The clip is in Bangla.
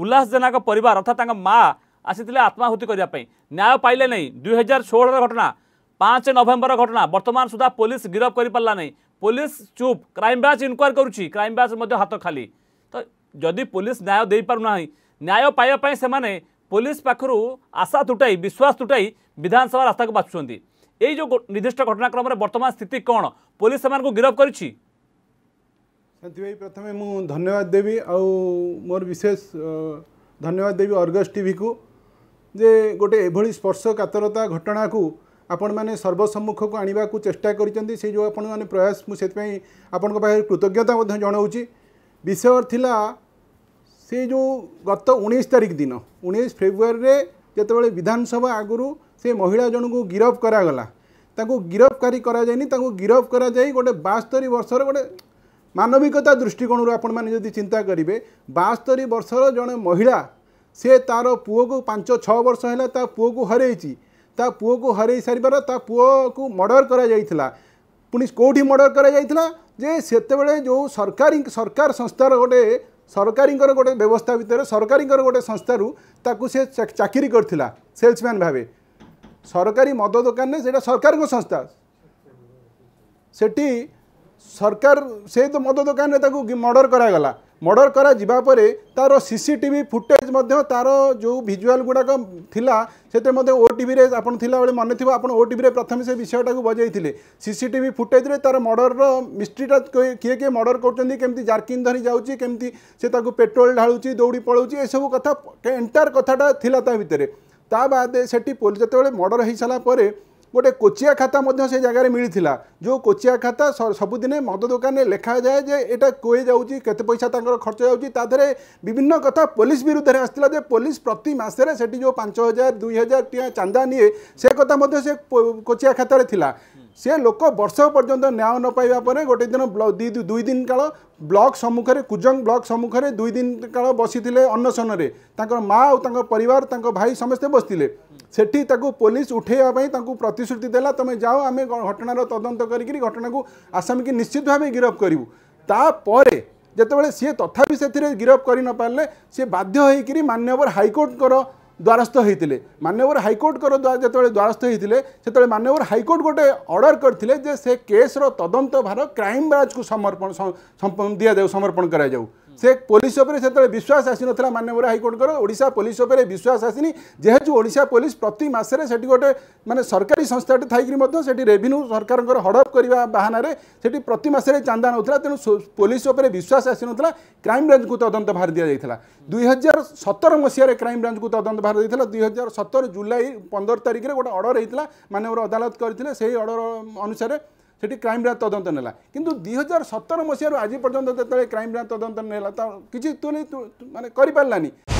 ଉଲ୍ଲାସ ଜେନାଙ୍କ ପରିବାର ଅର୍ଥାତ୍ ତାଙ୍କ ମା ଆସିଥିଲେ ଆତ୍ମାହୁତି କରିବା ପାଇଁ ନ୍ୟାୟ ପାଇଲେ ନାହିଁ ଦୁଇ ହଜାର ଷୋହଳର ଘଟଣା ପାଞ୍ଚ ନଭେମ୍ବର ଘଟଣା ବର୍ତ୍ତମାନ ସୁଦ୍ଧା ପୋଲିସ ଗିରଫ କରିପାରିଲା ନାହିଁ ପୋଲିସ ଚୁପ୍ କ୍ରାଇମବ୍ରାଞ୍ଚ ଇନକ୍ୱାରି କରୁଛି କ୍ରାଇମବ୍ରାଞ୍ଚ ମଧ୍ୟ ହାତ ଖାଲି ତ ଯଦି ପୋଲିସ ନ୍ୟାୟ ଦେଇପାରୁନାହିଁ ନ୍ୟାୟ ପାଇବା ପାଇଁ ସେମାନେ ପୋଲିସ ପାଖରୁ ଆଶା ତୁଟାଇ ବିଶ୍ୱାସ ତୁଟାଇ ବିଧାନସଭା ରାସ୍ତାକୁ ବାଛୁଛନ୍ତି এই যে নির্দিষ্ট ঘটনাক্রমে বর্তমান স্থিতি কণ পুলিশ সে গিরফ করেছি साथी भाई प्रथम मुझे धन्यवाद देवी आ मोर विशेष धन्यवाद देवी अर्गस टी को ଯେ ଗୋଟେ ଏଭଳି ସ୍ପର୍ଶକାତରତା ଘଟଣାକୁ ଆପଣମାନେ ସର୍ବସମ୍ମୁଖକୁ ଆଣିବାକୁ ଚେଷ୍ଟା କରିଛନ୍ତି ସେଇ ଯେଉଁ ଆପଣମାନେ ପ୍ରୟାସ ମୁଁ ସେଥିପାଇଁ ଆପଣଙ୍କ ପାଖରେ କୃତଜ୍ଞତା ମଧ୍ୟ ଜଣାଉଛି ବିଷୟ ଥିଲା ସେ ଯେଉଁ ଗତ ଉଣେଇଶ ତାରିଖ ଦିନ ଉଣେଇଶ ଫେବୃଆରୀରେ ଯେତେବେଳେ ବିଧାନସଭା ଆଗରୁ ସେ ମହିଳା ଜଣଙ୍କୁ ଗିରଫ କରାଗଲା ତାଙ୍କୁ ଗିରଫକାରୀ କରାଯାଇନି ତାଙ୍କୁ ଗିରଫ କରାଯାଇ ଗୋଟେ ବାସ୍ତରୀ ବର୍ଷର ଗୋଟେ ମାନବିକତା ଦୃଷ୍ଟିକୋଣରୁ ଆପଣମାନେ ଯଦି ଚିନ୍ତା କରିବେ ବାସ୍ତରୀ ବର୍ଷର ଜଣେ ମହିଳା ସେ ତା'ର ପୁଅକୁ ପାଞ୍ଚ ଛଅ ବର୍ଷ ହେଲା ତା ପୁଅକୁ ହରେଇଛି ତା ପୁଅକୁ ହରେଇ ସାରିବାର ତା ପୁଅକୁ ମର୍ଡ଼ର କରାଯାଇଥିଲା ପୁଣି କେଉଁଠି ମର୍ଡ଼ର କରାଯାଇଥିଲା ଯେ ସେତେବେଳେ ଯେଉଁ ସରକାରୀ ସରକାର ସଂସ୍ଥାର ଗୋଟେ ସରକାରୀଙ୍କର ଗୋଟେ ବ୍ୟବସ୍ଥା ଭିତରେ ସରକାରୀଙ୍କର ଗୋଟେ ସଂସ୍ଥାରୁ ତାକୁ ସେ ଚାକିରି କରିଥିଲା ସେଲ୍ସମ୍ୟାନ୍ ଭାବେ ସରକାରୀ ମଦ ଦୋକାନରେ ସେଇଟା ସରକାରଙ୍କ ସଂସ୍ଥା ସେଠି সরকার সেই তো মদ দোকানে তাকে মর্ডর করাগলা মর্ডর করা যা পরে তার সিসিটিভি ফুটেজ মধ্যে তার যে ভিজুয়াল গুড়াক লা সেতে মধ্যে ওটিভি আপনার লাগে মনে থাকবে আপনার ওটিভি প্রথমে সে বিষয়টা বজাইলে সিসিটিভি ফুটেজে তার মর্ডর মিস্ট্রিটা কিয়ে কিয়ে মর্ডর করছেন কমিটি জার্কিং ধরি যাচ্ছে কমিটি সে তাকে পেট্রোল ঢাড়ুচি দৌড়ি পড়ুচি এসব কথা এন্টার কথাটা লা তা ভিতরে তা বাদে সেটি যেত মর্ডর হয়ে সারা পরে গোটে কোচিয়া খাতা মধ্যে সে জায়গায় মিলিলা যে কোচিয়া খাতা সবুদিনে মদ দোকানে লেখা যায় যে এটা কোয়ে যাচ্ছি কেতে পয়সা তাঁর খরচ যাচ্ছে তা দেহে বিভিন্ন কথা পুলিশ বিরুদ্ধে আসছিল যে পুলিশ প্রতি মাসে সেটি যে পাঁচ হাজার দুই হাজার টিয়া চান্দা নিয়ে সে কথা মধ্যে সে কোচিয়া খাতার লা সে লোক বর্ষ পর্যন্ত ন্যায় ন পাইবা পরে গোটে দিন দুই দিন কাল ବ୍ଲକ ସମ୍ମୁଖରେ କୁଜଙ୍ଗ ବ୍ଲକ ସମ୍ମୁଖରେ ଦୁଇ ଦିନ କାଳ ବସିଥିଲେ ଅନ୍ୱେଷଣରେ ତାଙ୍କର ମା ଆଉ ତାଙ୍କ ପରିବାର ତାଙ୍କ ଭାଇ ସମସ୍ତେ ବସିଥିଲେ ସେଠି ତାକୁ ପୋଲିସ ଉଠାଇବା ପାଇଁ ତାଙ୍କୁ ପ୍ରତିଶ୍ରୁତି ଦେଲା ତୁମେ ଯାଅ ଆମେ ଘଟଣାର ତଦନ୍ତ କରିକିରି ଘଟଣାକୁ ଆସାମୀକି ନିଶ୍ଚିତ ଭାବେ ଗିରଫ କରିବୁ ତାପରେ ଯେତେବେଳେ ସିଏ ତଥାପି ସେଥିରେ ଗିରଫ କରିନପାରିଲେ ସିଏ ବାଧ୍ୟ ହୋଇକିରି ମାନ୍ୟବର ହାଇକୋର୍ଟଙ୍କର ଦ୍ୱାରସ୍ଥ ହୋଇଥିଲେ ମାନ୍ୟବର ହାଇକୋର୍ଟଙ୍କର ଯେତେବେଳେ ଦ୍ୱାରସ୍ଥ ହୋଇଥିଲେ ସେତେବେଳେ ମାନ୍ୟବର ହାଇକୋର୍ଟ ଗୋଟେ ଅର୍ଡ଼ର କରିଥିଲେ ଯେ ସେ କେସ୍ର ତଦନ୍ତ ଭାର କ୍ରାଇମବ୍ରାଞ୍ଚକୁ ସମର୍ପଣ ଦିଆଯାଉ ସମର୍ପଣ କରାଯାଉ ସେ ପୋଲିସ ଉପରେ ସେତେବେଳେ ବିଶ୍ୱାସ ଆସିନଥିଲା ମାନ୍ୟବର ହାଇକୋର୍ଟଙ୍କର ଓଡ଼ିଶା ପୋଲିସ ଉପରେ ବିଶ୍ୱାସ ଆସିନି ଯେହେତୁ ଓଡ଼ିଶା ପୋଲିସ ପ୍ରତି ମାସରେ ସେଠି ଗୋଟେ ମାନେ ସରକାରୀ ସଂସ୍ଥାଟେ ଥାଇକିରି ମଧ୍ୟ ସେଠି ରେଭିନ୍ୟୁ ସରକାରଙ୍କର ହଡ଼ପ କରିବା ବାହାନାରେ ସେଠି ପ୍ରତି ମାସରେ ଚାନ୍ଦା ନେଉଥିଲା ତେଣୁ ପୋଲିସ ଉପରେ ବିଶ୍ୱାସ ଆସିନଥିଲା କ୍ରାଇମବ୍ରାଞ୍ଚକୁ ତଦନ୍ତ ଭାର ଦିଆଯାଇଥିଲା ଦୁଇ ହଜାର ସତର ମସିହାରେ କ୍ରାଇମବ୍ରାଞ୍ଚକୁ ତଦନ୍ତ ଭାର ଦେଇଥିଲା ଦୁଇ ହଜାର ସତର ଜୁଲାଇ ପନ୍ଦର ତାରିଖରେ ଗୋଟେ ଅର୍ଡ଼ର ହେଇଥିଲା ମାନ୍ୟବର ଅଦାଲତ କରିଥିଲେ ସେହି ଅର୍ଡ଼ର ଅନୁସାରେ ସେଠି କ୍ରାଇମ୍ବ୍ରାଞ୍ଚ ତଦନ୍ତ ନେଲା କିନ୍ତୁ ଦୁଇ ହଜାର ସତର ମସିହାରୁ ଆଜି ପର୍ଯ୍ୟନ୍ତ ଯେତେବେଳେ କ୍ରାଇମ୍ବ୍ରାଞ୍ଚ ତଦନ୍ତ ନେଲା ତ କିଛି ତୁ ମାନେ କରିପାରିଲାନି